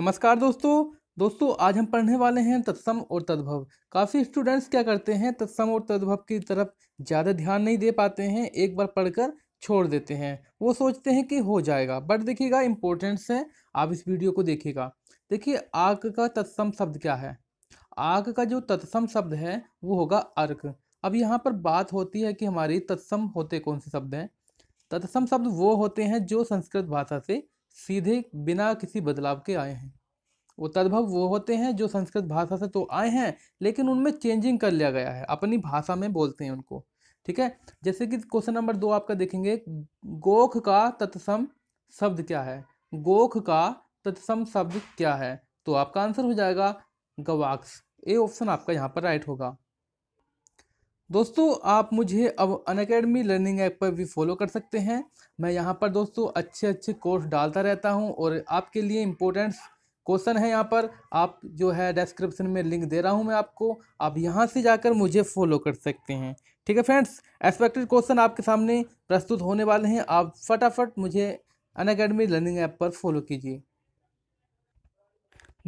नमस्कार दोस्तों दोस्तों आज हम पढ़ने वाले हैं तत्सम और तद्भव काफ़ी स्टूडेंट्स क्या करते हैं तत्सम और तद्भव की तरफ ज़्यादा ध्यान नहीं दे पाते हैं एक बार पढ़कर छोड़ देते हैं वो सोचते हैं कि हो जाएगा बट देखिएगा इम्पोर्टेंट्स है आप इस वीडियो को देखिएगा देखिए आग का तत्सम शब्द क्या है आग का जो तत्सम शब्द है वो होगा अर्क अब यहाँ पर बात होती है कि हमारी तत्सम होते कौन से शब्द हैं तत्सम शब्द वो होते हैं जो संस्कृत भाषा से सीधे बिना किसी बदलाव के आए हैं वो तद्भव वो होते हैं जो संस्कृत भाषा से तो आए हैं लेकिन उनमें चेंजिंग कर लिया गया है अपनी भाषा में बोलते हैं उनको ठीक है जैसे कि क्वेश्चन नंबर दो आपका देखेंगे गोख का तत्सम शब्द क्या है गोख का तत्सम शब्द क्या है तो आपका आंसर हो जाएगा गवाक्स ए ऑप्शन आपका यहाँ पर राइट होगा दोस्तों आप मुझे अब अन अकेडमी लर्निंग ऐप पर भी फॉलो कर सकते हैं मैं यहाँ पर दोस्तों अच्छे अच्छे कोर्स डालता रहता हूँ और आपके लिए इम्पोर्टेंट क्वेश्चन है यहाँ पर आप जो है डिस्क्रिप्शन में लिंक दे रहा हूँ मैं आपको आप यहाँ से जाकर मुझे फॉलो कर सकते हैं ठीक है फ्रेंड्स एक्सपेक्टेड क्वेश्चन आपके सामने प्रस्तुत होने वाले हैं आप फटाफट मुझे अन अकेडमी लर्निंग ऐप पर फॉलो कीजिए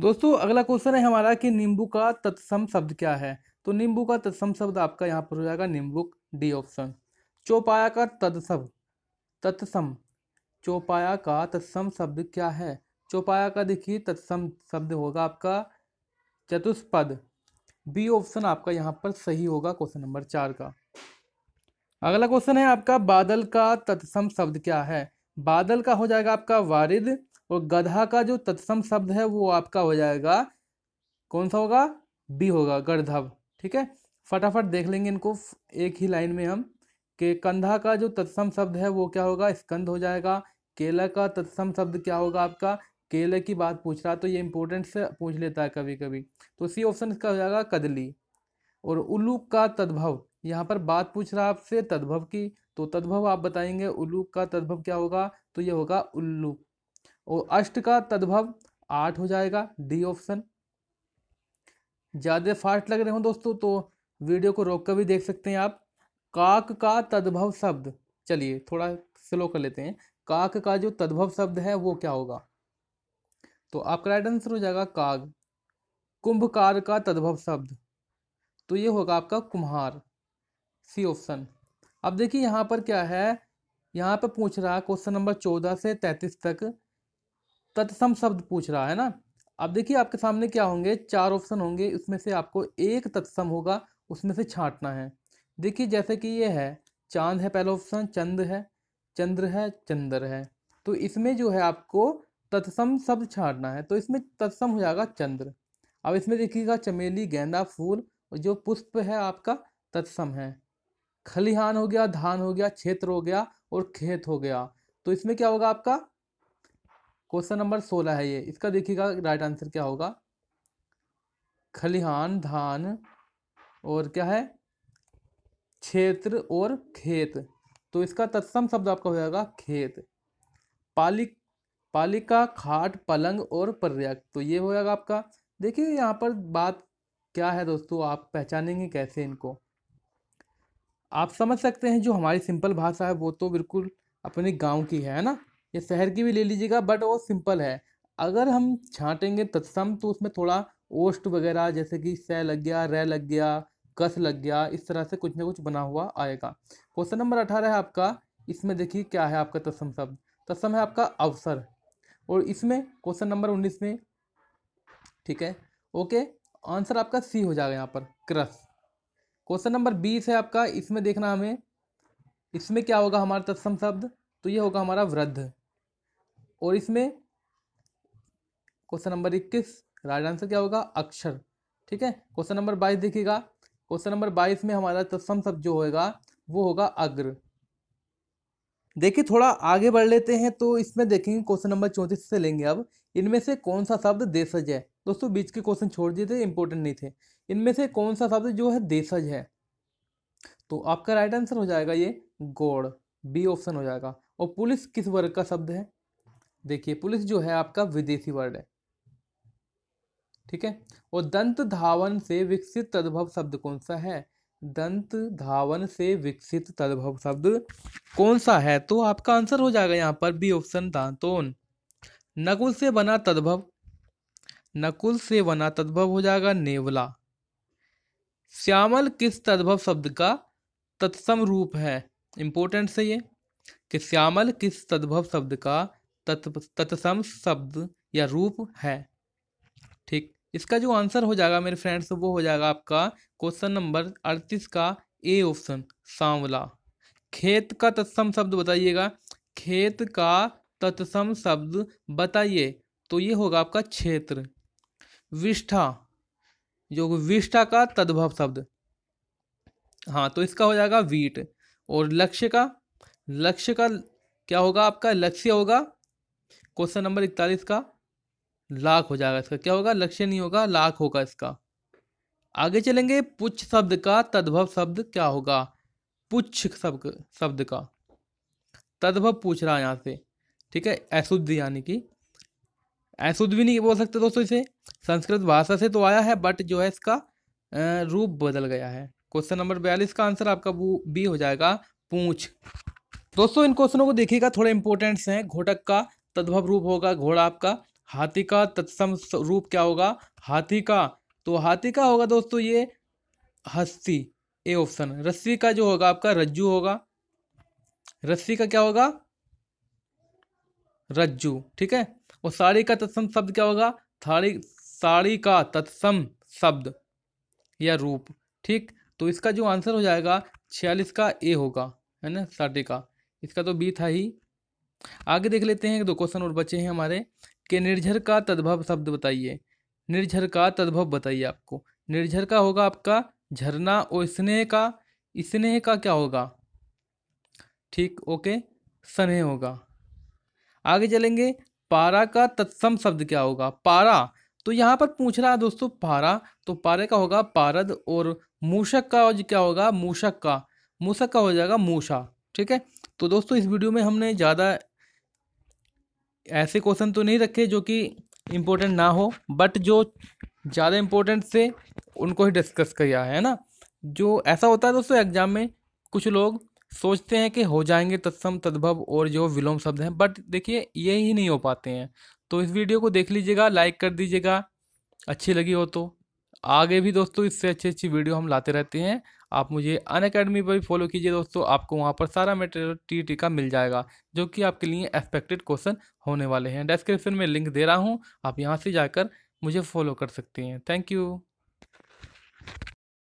दोस्तों अगला क्वेश्चन है हमारा कि नींबू का तत्सम शब्द क्या है तो नींबू का तत्सम शब्द आपका यहाँ पर हो जाएगा नींबू डी ऑप्शन चौपाया का तत्सम तत्सम चौपाया का तत्सम शब्द क्या है चौपाया का देखिए तत्सम शब्द होगा आपका चतुष्पद बी ऑप्शन आपका यहाँ पर सही होगा क्वेश्चन नंबर चार का अगला क्वेश्चन है आपका बादल का तत्सम शब्द क्या है बादल का हो जाएगा आपका वारिद और गधा का जो तत्सम शब्द है वो आपका हो जाएगा कौन सा होगा बी होगा गर्धव ठीक है फटाफट देख लेंगे इनको एक ही लाइन में हम कि कंधा का जो तत्सम शब्द है वो क्या होगा स्कंद हो जाएगा केला का तत्सम शब्द क्या होगा आपका केले की बात पूछ रहा तो ये इंपॉर्टेंट से पूछ लेता है कभी कभी तो सी ऑप्शन इसका हो जाएगा कदली और उल्लू का तद्भव यहाँ पर बात पूछ रहा आपसे तद्भव की तो तद्भव आप बताएंगे उल्लू का तद्भव क्या होगा तो ये होगा उल्लू और अष्ट का तद्भव आठ हो जाएगा डी ऑप्शन ज़्यादा फास्ट लग रहे हो दोस्तों तो वीडियो को रोक कर भी देख सकते हैं आप काक का तद्भव शब्द चलिए थोड़ा स्लो कर लेते हैं काक का जो तद्भव शब्द है वो क्या होगा तो आपका राइट आंसर हो जाएगा काग कुंभकार का तद्भव शब्द तो ये होगा आपका कुम्हार सी ऑप्शन अब देखिए यहाँ पर क्या है यहाँ पर पूछ रहा है क्वेश्चन नंबर चौदह से तैंतीस तक तत्सम शब्द पूछ रहा है ना अब देखिए आपके सामने क्या होंगे चार ऑप्शन होंगे उसमें से आपको एक तत्सम होगा उसमें से छांटना है देखिए जैसे कि ये है चांद है पहला ऑप्शन चंद है चंद्र है चंद्र है तो इसमें जो है आपको तत्सम शब्द छांटना है तो इसमें तत्सम हो जाएगा चंद्र अब इसमें देखिएगा चमेली गेंदा फूल और जो पुष्प है आपका तत्सम है खलिहान हो गया धान हो गया क्षेत्र हो गया और खेत हो गया तो इसमें क्या होगा आपका क्वेश्चन नंबर सोलह है ये इसका देखिएगा राइट आंसर क्या होगा खलिहान धान और क्या है क्षेत्र और खेत तो इसका तत्सम शब्द आपका हो जाएगा खेत पालिक पालिका खाट पलंग और पर्याक तो ये हो जाएगा आपका देखिए यहाँ पर बात क्या है दोस्तों आप पहचानेंगे कैसे इनको आप समझ सकते हैं जो हमारी सिंपल भाषा है वो तो बिल्कुल अपने गांव की है ना या शहर की भी ले लीजिएगा बट वो सिंपल है अगर हम छाटेंगे तत्सम तो उसमें थोड़ा ओस्ट वगैरह जैसे कि स लग गया रह लग गया कस लग गया इस तरह से कुछ ना कुछ बना हुआ आएगा क्वेश्चन नंबर अठारह है आपका इसमें देखिए क्या है आपका तत्सम शब्द तत्सम है आपका अवसर और इसमें क्वेश्चन नंबर उन्नीस में ठीक है ओके आंसर आपका सी हो जाएगा यहाँ पर क्रस क्वेश्चन नंबर बीस है आपका इसमें देखना हमें इसमें क्या होगा हमारा तत्सम शब्द तो ये होगा हमारा वृद्ध और इसमें क्वेश्चन नंबर इक्कीस राइट आंसर क्या होगा अक्षर ठीक है क्वेश्चन नंबर बाईस देखिएगा क्वेश्चन नंबर बाईस में हमारा तत्सम शब्द जो होगा वो होगा अग्र देखिए थोड़ा आगे बढ़ लेते हैं तो इसमें देखेंगे क्वेश्चन नंबर चौंतीस से लेंगे अब इनमें से कौन सा शब्द देशज है दोस्तों बीच के क्वेश्चन छोड़ दिए थे इंपॉर्टेंट नहीं थे इनमें से कौन सा शब्द जो है देशज है तो आपका राइट आंसर हो जाएगा ये गौड़ बी ऑप्शन हो जाएगा और पुलिस किस वर्ग का शब्द है देखिए पुलिस जो है आपका विदेशी वर्ड है ठीक है और दंत धावन से विकसित तद्भव शब्द कौन सा है दंत धावन से विकसित तद्भव शब्द कौन सा है तो आपका आंसर हो जाएगा यहाँ पर बी ऑप्शन दांतोन नकुल से बना तद्भव नकुल से बना तद्भव हो जाएगा नेवला श्यामल किस तद्भव शब्द का तत्सम रूप है इंपॉर्टेंट से ये कि श्यामल किस तद्भव शब्द का तत् तत्सम शब्द या रूप है ठीक इसका जो आंसर हो जाएगा मेरे फ्रेंड्स वो हो जाएगा आपका क्वेश्चन नंबर अड़तीस का ए ऑप्शन सांवला खेत का तत्सम शब्द बताइएगा खेत का तत्सम शब्द बताइए तो ये होगा आपका क्षेत्र विष्ठा जो विष्ठा का तद्भव शब्द हाँ तो इसका हो जाएगा वीट और लक्ष्य का लक्ष्य का क्या होगा आपका लक्ष्य होगा क्वेश्चन नंबर इकतालीस का लाख हो जाएगा इसका क्या होगा लक्ष्य नहीं होगा लाख होगा इसका आगे चलेंगे पुच्छ शब्द का तद्भव शब्द क्या होगा पुच्छ शब्द शब्द का तद्भव पूछ रहा है यहाँ से ठीक है अशुद्ध यानी कि अशुद्ध भी नहीं बोल सकते दोस्तों इसे संस्कृत भाषा से तो आया है बट जो है इसका रूप बदल गया है क्वेश्चन नंबर बयालीस का आंसर आपका वो बी हो जाएगा पूछ दोस्तों इन क्वेश्चनों को देखिएगा थोड़े इंपॉर्टेंट्स हैं घोटक का तद्भव रूप होगा घोड़ा आपका हाथी का तत्सम रूप क्या होगा हाथी का तो हाथी का होगा दोस्तों ये हस्ती ए ऑप्शन रस्सी का जो होगा आपका रज्जू होगा रस्सी का क्या होगा रज्जू ठीक है और साड़ी का तत्सम शब्द क्या होगा थाड़ी साड़ी का तत्सम शब्द या रूप ठीक तो इसका जो आंसर हो जाएगा छियालीस का ए होगा है ना साड़ी का इसका तो बी था ही आगे देख लेते हैं दो क्वेश्चन और बचे हैं हमारे कि निर्झर का तद्भव शब्द बताइए निर्झर का तद्भव बताइए आपको निर्झर का होगा आपका झरना और स्नेह का स्नेह का क्या होगा ठीक ओके स्नेह होगा आगे चलेंगे पारा का तत्सम शब्द क्या होगा पारा तो यहाँ पर पूछ रहा है दोस्तों पारा तो पारे का होगा पारद और मूषक का और क्या होगा मूषक का मूषक का हो जाएगा मूषा ठीक है तो दोस्तों इस वीडियो में हमने ज़्यादा ऐसे क्वेश्चन तो नहीं रखे जो कि इम्पोर्टेंट ना हो बट जो ज़्यादा इम्पोर्टेंट से उनको ही डिस्कस किया है ना जो ऐसा होता है दोस्तों एग्जाम में कुछ लोग सोचते हैं कि हो जाएंगे तत्सम तद्भव और जो विलोम शब्द हैं बट देखिए ये ही नहीं हो पाते हैं तो इस वीडियो को देख लीजिएगा लाइक कर दीजिएगा अच्छी लगी हो तो आगे भी दोस्तों इससे अच्छी अच्छी वीडियो हम लाते रहते हैं आप मुझे अन अकेडमी पर भी फॉलो कीजिए दोस्तों आपको वहाँ पर सारा मटेरियल टी टी का मिल जाएगा जो कि आपके लिए एक्सपेक्टेड क्वेश्चन होने वाले हैं डिस्क्रिप्शन में लिंक दे रहा हूँ आप यहाँ से जाकर मुझे फॉलो कर सकते हैं थैंक यू